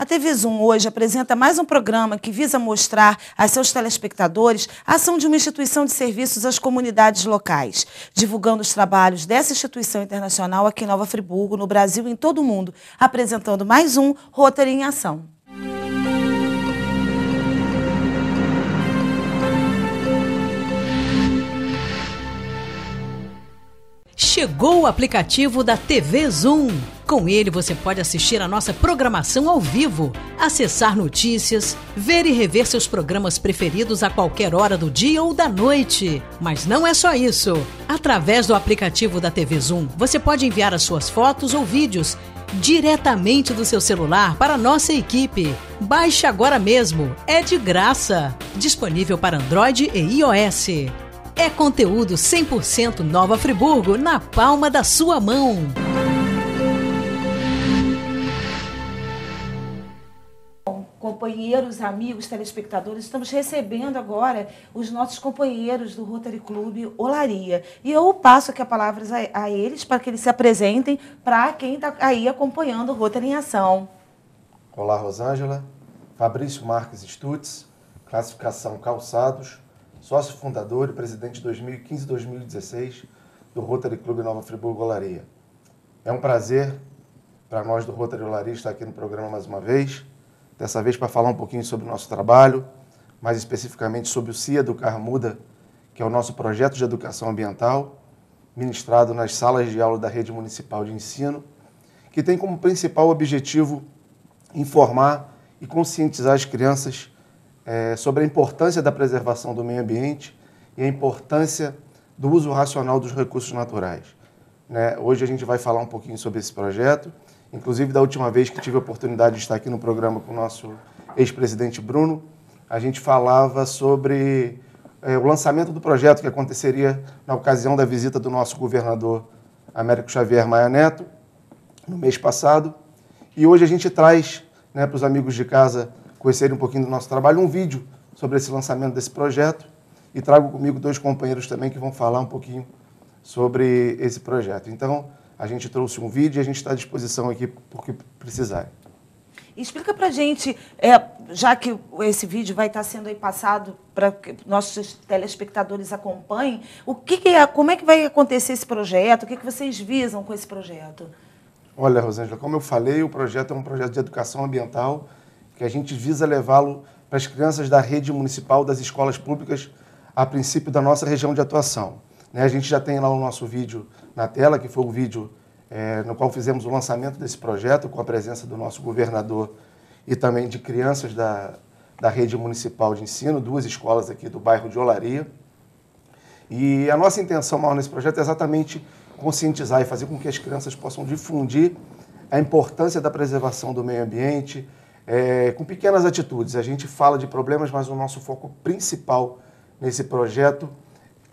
A TV Zoom hoje apresenta mais um programa que visa mostrar a seus telespectadores a ação de uma instituição de serviços às comunidades locais, divulgando os trabalhos dessa instituição internacional aqui em Nova Friburgo, no Brasil e em todo o mundo, apresentando mais um Rotary em Ação. Chegou o aplicativo da TV Zoom com ele você pode assistir a nossa programação ao vivo, acessar notícias, ver e rever seus programas preferidos a qualquer hora do dia ou da noite. Mas não é só isso. Através do aplicativo da TV Zoom, você pode enviar as suas fotos ou vídeos diretamente do seu celular para nossa equipe. Baixe agora mesmo, é de graça. Disponível para Android e iOS. É conteúdo 100% Nova Friburgo na palma da sua mão. companheiros, amigos, telespectadores. Estamos recebendo agora os nossos companheiros do Rotary Clube Olaria. E eu passo aqui a palavra a, a eles para que eles se apresentem para quem está aí acompanhando o Rotary em Ação. Olá, Rosângela. Fabrício Marques Stutz, classificação Calçados, sócio fundador e presidente 2015-2016 do Rotary Clube Nova Friburgo Olaria. É um prazer para nós do Rotary Olaria estar aqui no programa mais uma vez dessa vez para falar um pouquinho sobre o nosso trabalho, mais especificamente sobre o CIA do Muda, que é o nosso projeto de educação ambiental, ministrado nas salas de aula da rede municipal de ensino, que tem como principal objetivo informar e conscientizar as crianças é, sobre a importância da preservação do meio ambiente e a importância do uso racional dos recursos naturais. Né? Hoje a gente vai falar um pouquinho sobre esse projeto Inclusive, da última vez que tive a oportunidade de estar aqui no programa com o nosso ex-presidente Bruno, a gente falava sobre é, o lançamento do projeto que aconteceria na ocasião da visita do nosso governador Américo Xavier Maia Neto, no mês passado. E hoje a gente traz né, para os amigos de casa conhecerem um pouquinho do nosso trabalho, um vídeo sobre esse lançamento desse projeto. E trago comigo dois companheiros também que vão falar um pouquinho sobre esse projeto. Então, a gente trouxe um vídeo e a gente está à disposição aqui porque precisarem. Explica para a gente, é, já que esse vídeo vai estar tá sendo passado para que nossos telespectadores acompanhem, o que, que, é, como é que vai acontecer esse projeto? O que, que vocês visam com esse projeto? Olha, Rosângela, como eu falei, o projeto é um projeto de educação ambiental que a gente visa levá-lo para as crianças da rede municipal das escolas públicas, a princípio da nossa região de atuação. Né, a gente já tem lá o nosso vídeo na tela, que foi o vídeo é, no qual fizemos o lançamento desse projeto, com a presença do nosso governador e também de crianças da, da rede municipal de ensino, duas escolas aqui do bairro de Olaria. E a nossa intenção maior nesse projeto é exatamente conscientizar e fazer com que as crianças possam difundir a importância da preservação do meio ambiente é, com pequenas atitudes. A gente fala de problemas, mas o nosso foco principal nesse projeto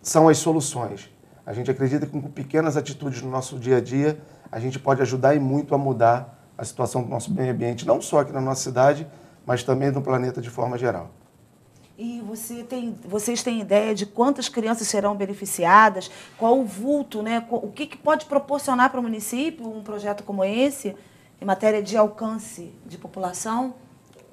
são as soluções. A gente acredita que com pequenas atitudes no nosso dia a dia, a gente pode ajudar e muito a mudar a situação do nosso meio ambiente, não só aqui na nossa cidade, mas também no planeta de forma geral. E você tem, vocês têm ideia de quantas crianças serão beneficiadas? Qual o vulto, né? O que, que pode proporcionar para o município um projeto como esse, em matéria de alcance de população?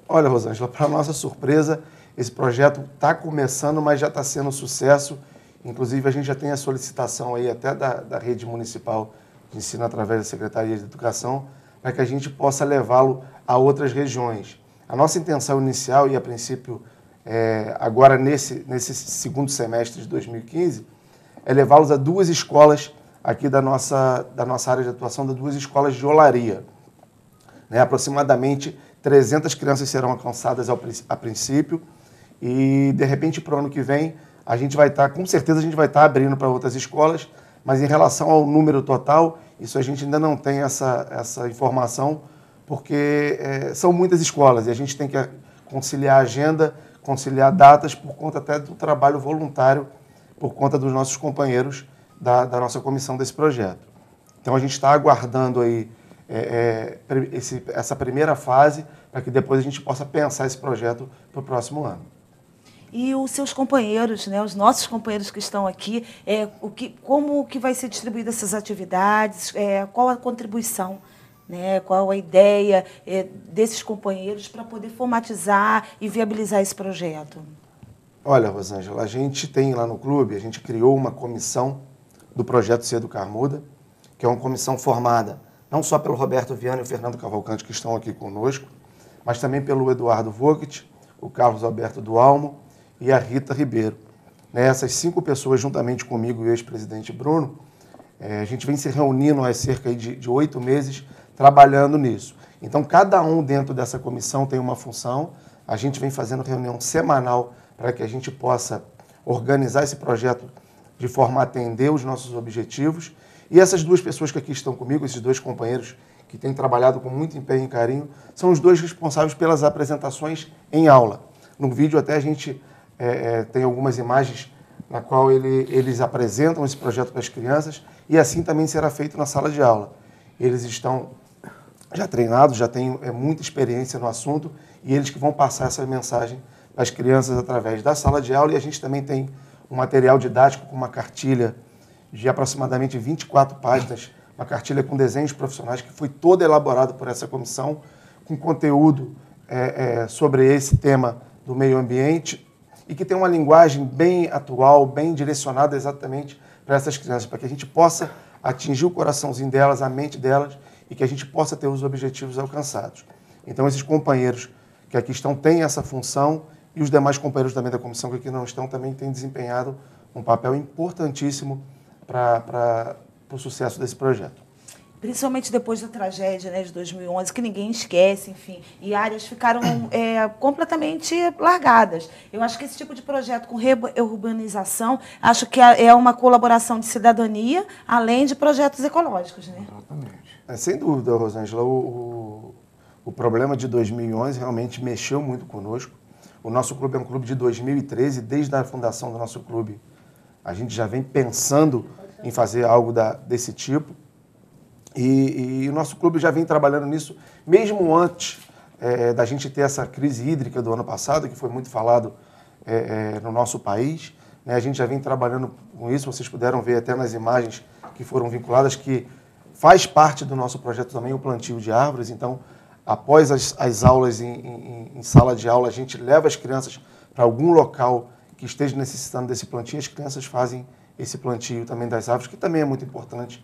Olha, Rosângela, para nossa surpresa, esse projeto está começando, mas já está sendo um sucesso Inclusive, a gente já tem a solicitação aí até da, da rede municipal de ensino através da Secretaria de Educação para que a gente possa levá-lo a outras regiões. A nossa intenção inicial e a princípio é, agora nesse, nesse segundo semestre de 2015 é levá-los a duas escolas aqui da nossa, da nossa área de atuação, das duas escolas de olaria. Né? Aproximadamente 300 crianças serão alcançadas ao, a princípio e, de repente, para o ano que vem, a gente vai estar, tá, com certeza, a gente vai estar tá abrindo para outras escolas, mas em relação ao número total, isso a gente ainda não tem essa, essa informação, porque é, são muitas escolas e a gente tem que é, conciliar agenda, conciliar datas, por conta até do trabalho voluntário, por conta dos nossos companheiros da, da nossa comissão desse projeto. Então a gente está aguardando aí é, é, esse, essa primeira fase, para que depois a gente possa pensar esse projeto para o próximo ano e os seus companheiros, né, os nossos companheiros que estão aqui, é, o que, como que vai ser distribuída essas atividades, é, qual a contribuição, né, qual a ideia é, desses companheiros para poder formatizar e viabilizar esse projeto? Olha, Rosângela, a gente tem lá no clube, a gente criou uma comissão do projeto Cedo Carmuda, que é uma comissão formada não só pelo Roberto Viana e o Fernando Cavalcante, que estão aqui conosco, mas também pelo Eduardo Vogt, o Carlos Alberto Dualmo, e a Rita Ribeiro. nessas né, essas cinco pessoas, juntamente comigo e o ex-presidente Bruno, é, a gente vem se reunindo há cerca de oito meses trabalhando nisso. Então, cada um dentro dessa comissão tem uma função. A gente vem fazendo reunião semanal para que a gente possa organizar esse projeto de forma a atender os nossos objetivos. E essas duas pessoas que aqui estão comigo, esses dois companheiros que têm trabalhado com muito empenho e carinho, são os dois responsáveis pelas apresentações em aula. No vídeo até a gente é, é, tem algumas imagens na qual ele, eles apresentam esse projeto para as crianças e assim também será feito na sala de aula. Eles estão já treinados, já têm é, muita experiência no assunto e eles que vão passar essa mensagem para as crianças através da sala de aula e a gente também tem um material didático com uma cartilha de aproximadamente 24 páginas, uma cartilha com desenhos profissionais que foi toda elaborada por essa comissão com conteúdo é, é, sobre esse tema do meio ambiente e que tem uma linguagem bem atual, bem direcionada exatamente para essas crianças, para que a gente possa atingir o coraçãozinho delas, a mente delas e que a gente possa ter os objetivos alcançados. Então, esses companheiros que aqui estão têm essa função e os demais companheiros também da comissão que aqui não estão também têm desempenhado um papel importantíssimo para o sucesso desse projeto principalmente depois da tragédia né, de 2011, que ninguém esquece, enfim, e áreas ficaram é, completamente largadas. Eu acho que esse tipo de projeto com reurbanização, acho que é, é uma colaboração de cidadania, além de projetos ecológicos. Né? Exatamente. É, sem dúvida, Rosângela, o, o, o problema de 2011 realmente mexeu muito conosco. O nosso clube é um clube de 2013, desde a fundação do nosso clube, a gente já vem pensando em fazer algo da, desse tipo e, e, o nosso clube já vem trabalhando nisso mesmo antes é, da gente ter essa crise hídrica do ano passado, que foi muito falado é, é, no nosso país. Né? A gente já vem trabalhando com isso, vocês puderam ver até nas imagens que foram vinculadas, que faz parte do nosso projeto também o plantio de árvores. Então, após as, as aulas em, em, em sala de aula, a gente leva as crianças para algum local que esteja necessitando desse plantio, as crianças fazem esse plantio também das árvores, que também é muito importante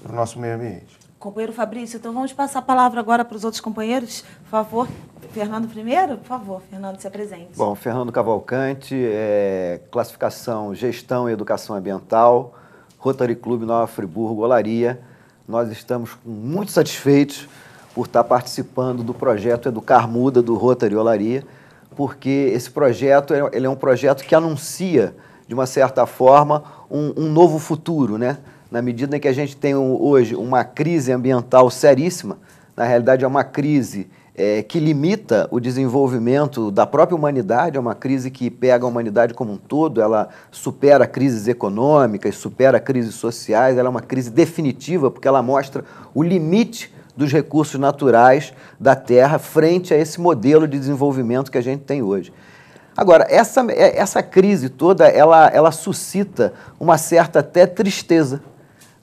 para o nosso meio ambiente. Companheiro Fabrício, então vamos passar a palavra agora para os outros companheiros, por favor. Fernando primeiro, por favor, Fernando, se apresente. Bom, Fernando Cavalcante, é, classificação Gestão e Educação Ambiental, Rotary Clube Nova Friburgo, Olaria. Nós estamos muito satisfeitos por estar participando do projeto Educar Muda do Rotary Olaria, porque esse projeto é, ele é um projeto que anuncia, de uma certa forma, um, um novo futuro, né? na medida em que a gente tem hoje uma crise ambiental seríssima, na realidade é uma crise é, que limita o desenvolvimento da própria humanidade, é uma crise que pega a humanidade como um todo, ela supera crises econômicas, supera crises sociais, ela é uma crise definitiva, porque ela mostra o limite dos recursos naturais da Terra frente a esse modelo de desenvolvimento que a gente tem hoje. Agora, essa, é, essa crise toda, ela, ela suscita uma certa até tristeza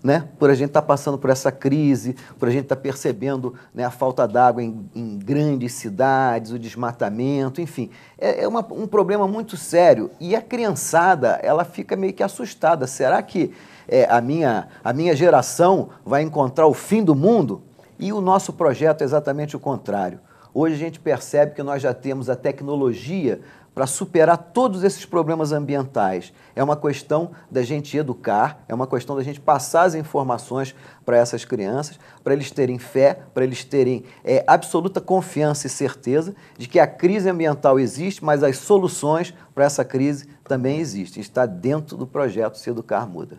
né? por a gente estar tá passando por essa crise, por a gente estar tá percebendo né, a falta d'água em, em, grandes cidades, o desmatamento, enfim. É, é uma, um problema muito sério. E a criançada, ela fica meio que assustada. Será que é, a, minha, a minha geração vai encontrar o fim do mundo? E o nosso projeto é exatamente o contrário. Hoje a gente percebe que nós já temos a tecnologia para superar todos esses problemas ambientais. É uma questão da gente educar, é uma questão da gente passar as informações para essas crianças, para eles terem fé, para eles terem é, absoluta confiança e certeza de que a crise ambiental existe, mas as soluções para essa crise também existem. Está dentro do projeto Se Educar Muda.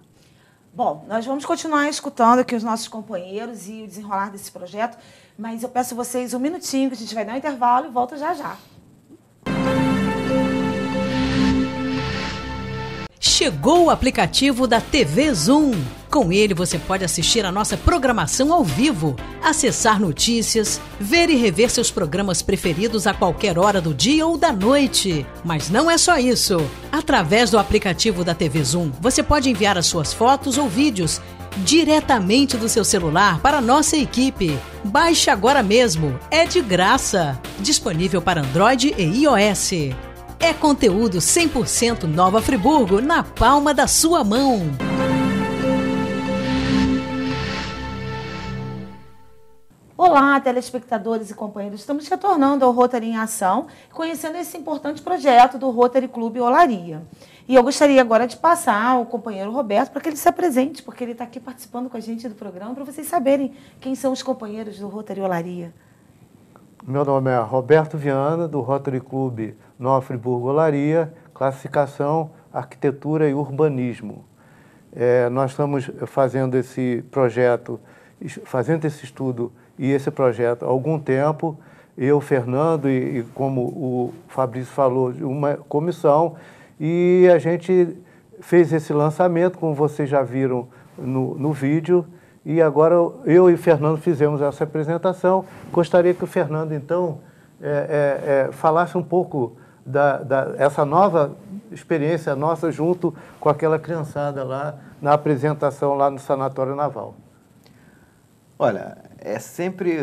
Bom, nós vamos continuar escutando aqui os nossos companheiros e o desenrolar desse projeto, mas eu peço vocês um minutinho que a gente vai dar um intervalo e volta já já. Chegou o aplicativo da TV Zoom. Com ele você pode assistir a nossa programação ao vivo, acessar notícias, ver e rever seus programas preferidos a qualquer hora do dia ou da noite. Mas não é só isso. Através do aplicativo da TV Zoom, você pode enviar as suas fotos ou vídeos diretamente do seu celular para nossa equipe. Baixe agora mesmo, é de graça. Disponível para Android e iOS. É conteúdo 100% Nova Friburgo na palma da sua mão. Olá, telespectadores e companheiros. Estamos retornando ao Rotary em Ação, conhecendo esse importante projeto do Rotary Clube Olaria. E eu gostaria agora de passar ao companheiro Roberto para que ele se apresente, porque ele está aqui participando com a gente do programa, para vocês saberem quem são os companheiros do Rotary Olaria. Meu nome é Roberto Viana, do Rotary Clube Olaria Nofre Burgolaria, classificação, arquitetura e urbanismo. É, nós estamos fazendo esse projeto, fazendo esse estudo e esse projeto há algum tempo. Eu, Fernando, e, e como o Fabrício falou, uma comissão, e a gente fez esse lançamento, como vocês já viram no, no vídeo. E agora eu e o Fernando fizemos essa apresentação. Gostaria que o Fernando, então, é, é, é, falasse um pouco da, da, essa nova experiência nossa junto com aquela criançada lá na apresentação lá no Sanatório Naval? Olha, é sempre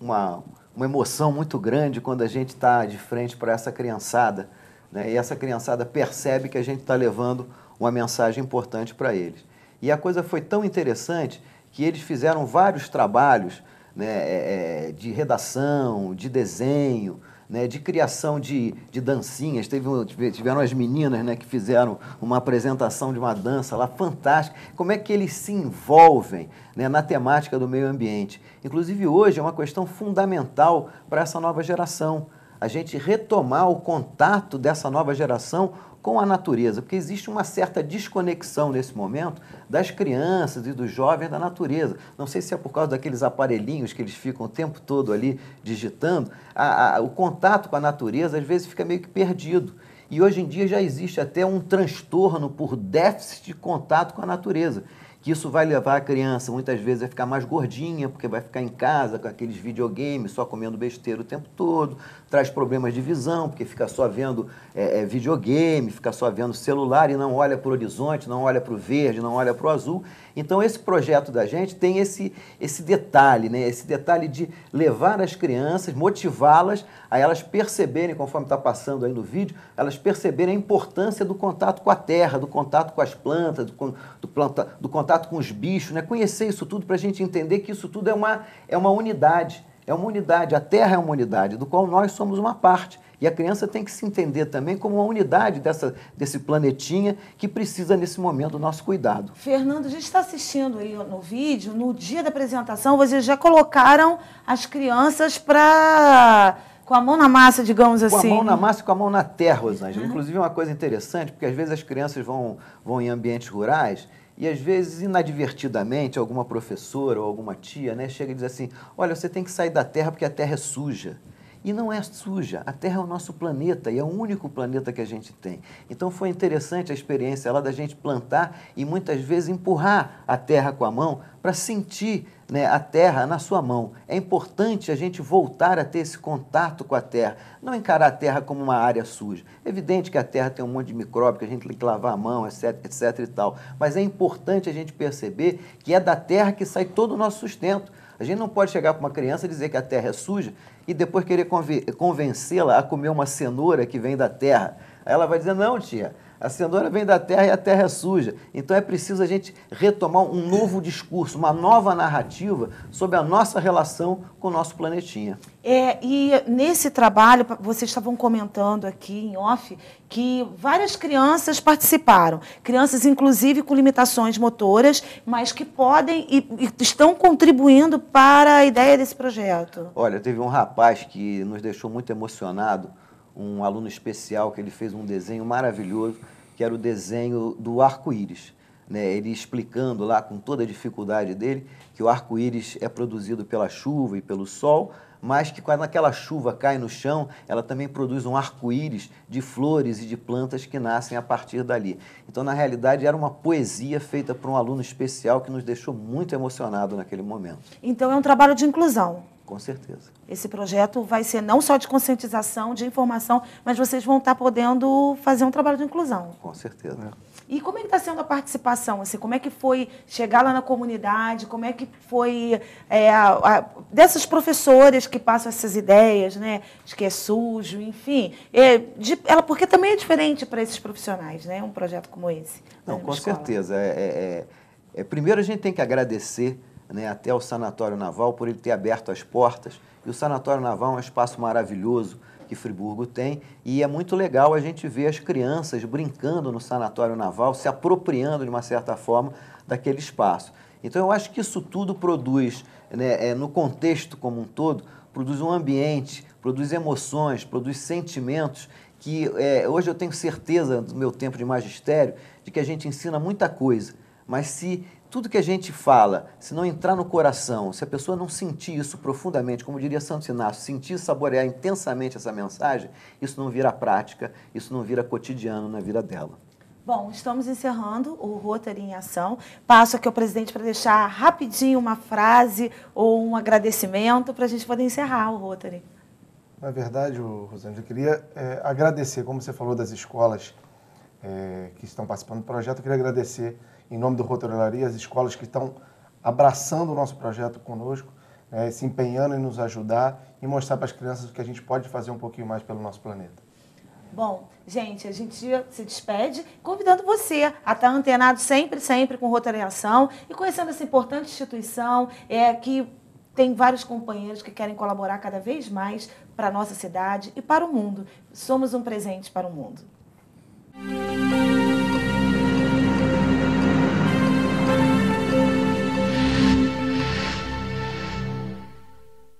uma, uma emoção muito grande quando a gente está de frente para essa criançada né? e essa criançada percebe que a gente está levando uma mensagem importante para eles. E a coisa foi tão interessante que eles fizeram vários trabalhos né, é, é, de redação, de desenho, né, de criação de, de dancinhas. Teve, tiveram as meninas né, que fizeram uma apresentação de uma dança lá fantástica. Como é que eles se envolvem né, na temática do meio ambiente? Inclusive, hoje é uma questão fundamental para essa nova geração. A gente retomar o contato dessa nova geração com a natureza, porque existe uma certa desconexão nesse momento das crianças e dos jovens da natureza. Não sei se é por causa daqueles aparelhinhos que eles ficam o tempo todo ali digitando, a, a, o contato com a natureza às vezes fica meio que perdido. E hoje em dia já existe até um transtorno por déficit de contato com a natureza que isso vai levar a criança muitas vezes a ficar mais gordinha, porque vai ficar em casa com aqueles videogames, só comendo besteira o tempo todo, traz problemas de visão, porque fica só vendo é, é videogame, fica só vendo celular e não olha para o horizonte, não olha para o verde, não olha para o azul. Então, esse projeto da gente tem esse, esse detalhe, né? esse detalhe de levar as crianças, motivá-las a elas perceberem, conforme está passando aí no vídeo, elas perceberem a importância do contato com a terra, do contato com as plantas, do, do, planta, do contato com os bichos, né? conhecer isso tudo para a gente entender que isso tudo é uma, é uma unidade é uma unidade, a Terra é uma unidade, do qual nós somos uma parte. E a criança tem que se entender também como uma unidade dessa, desse planetinha que precisa, nesse momento, do nosso cuidado. Fernando, a gente está assistindo aí no vídeo, no dia da apresentação, vocês já colocaram as crianças para. Com a mão na massa, digamos assim. Com a mão assim. na massa e com a mão na terra, Rosângela. Uhum. Inclusive, é uma coisa interessante, porque às vezes as crianças vão, vão em ambientes rurais e às vezes, inadvertidamente, alguma professora ou alguma tia né, chega e diz assim: Olha, você tem que sair da terra porque a terra é suja. E não é suja. A Terra é o nosso planeta e é o único planeta que a gente tem. Então foi interessante a experiência lá da gente plantar e muitas vezes empurrar a Terra com a mão para sentir né, a terra na sua mão. É importante a gente voltar a ter esse contato com a terra, não encarar a terra como uma área suja. É evidente que a terra tem um monte de micróbios que a gente tem que lavar a mão, etc, etc e tal. Mas é importante a gente perceber que é da terra que sai todo o nosso sustento. A gente não pode chegar para uma criança e dizer que a terra é suja e depois querer convencê-la a comer uma cenoura que vem da terra. Aí ela vai dizer: não, tia, a cenoura vem da terra e a terra é suja. Então é preciso a gente retomar um novo discurso, uma nova narrativa sobre a nossa relação com o nosso planetinha. É, e nesse trabalho, vocês estavam comentando aqui em off que várias crianças participaram. Crianças, inclusive, com limitações motoras, mas que podem e, e estão contribuindo para a ideia desse projeto. Olha, teve um rapaz rapaz que nos deixou muito emocionado, um aluno especial que ele fez um desenho maravilhoso, que era o desenho do arco-íris. Né? Ele explicando lá com toda a dificuldade dele que o arco-íris é produzido pela chuva e pelo sol, mas que quando aquela chuva cai no chão, ela também produz um arco-íris de flores e de plantas que nascem a partir dali. Então, na realidade, era uma poesia feita por um aluno especial que nos deixou muito emocionado naquele momento. Então, é um trabalho de inclusão. Com certeza. Esse projeto vai ser não só de conscientização, de informação, mas vocês vão estar podendo fazer um trabalho de inclusão. Com certeza. É. E como é está sendo a participação? Assim, como é que foi chegar lá na comunidade? Como é que foi é, a, a, dessas professoras que passam essas ideias, né? De que é sujo, enfim. É, de, ela, porque também é diferente para esses profissionais, né? Um projeto como esse. Né, não, com escola. certeza. É, é, é, é, primeiro a gente tem que agradecer né, até o Sanatório Naval por ele ter aberto as portas. E o Sanatório Naval é um espaço maravilhoso que Friburgo tem e é muito legal a gente ver as crianças brincando no Sanatório Naval, se apropriando de uma certa forma daquele espaço. Então eu acho que isso tudo produz, né, é, no contexto como um todo, produz um ambiente, produz emoções, produz sentimentos que é, hoje eu tenho certeza do meu tempo de magistério de que a gente ensina muita coisa, mas se tudo que a gente fala, se não entrar no coração, se a pessoa não sentir isso profundamente, como diria Santo Inácio, sentir saborear intensamente essa mensagem, isso não vira prática, isso não vira cotidiano na vida dela. Bom, estamos encerrando o Rotary em Ação. Passo aqui ao presidente para deixar rapidinho uma frase ou um agradecimento para a gente poder encerrar o Rotary. Na verdade, Rosângela, eu queria é, agradecer, como você falou das escolas é, que estão participando do projeto, eu queria agradecer em nome do Rotorelaria, as escolas que estão abraçando o nosso projeto conosco, né, se empenhando em nos ajudar e mostrar para as crianças o que a gente pode fazer um pouquinho mais pelo nosso planeta. Bom, gente, a gente se despede convidando você a estar antenado sempre, sempre com Rotary Ação e conhecendo essa importante instituição é, que tem vários companheiros que querem colaborar cada vez mais para a nossa cidade e para o mundo. Somos um presente para o mundo.